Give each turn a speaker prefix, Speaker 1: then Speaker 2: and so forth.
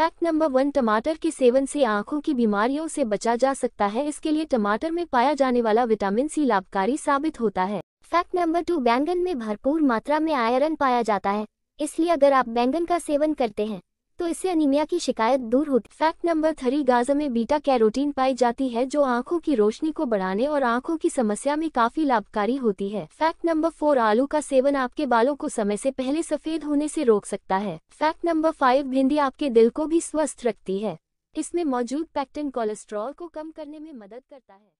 Speaker 1: fact number one टमाटर के seven से आंखों की बीमारियों से बचा जा सकता है इसके लिए टमाटर में पाया जाने वाला विटामिन सी लाभकारी साबित होता है फैक्ट नंबर टू बैंगन में भरपूर मात्रा में आयरन पाया जाता है इसलिए अगर आप बैंगन का सेवन करते हैं तो इससे अनिमिया की शिकायत दूर होती फैक्ट नंबर थ्री गाजर में बीटा कैरोटीन पाई जाती है जो आंखों की रोशनी को बढ़ाने और आंखों की समस्या में काफी लाभकारी होती है फैक्ट नंबर फोर आलू का सेवन आपके बालों को समय से पहले सफेद होने से रोक सकता है फैक्ट नंबर फाइव भिंडी आपके दिल को भी स्वस्थ रखती है इसमें मौजूद पैक्टिन कोलेस्ट्रॉल को कम करने में मदद करता है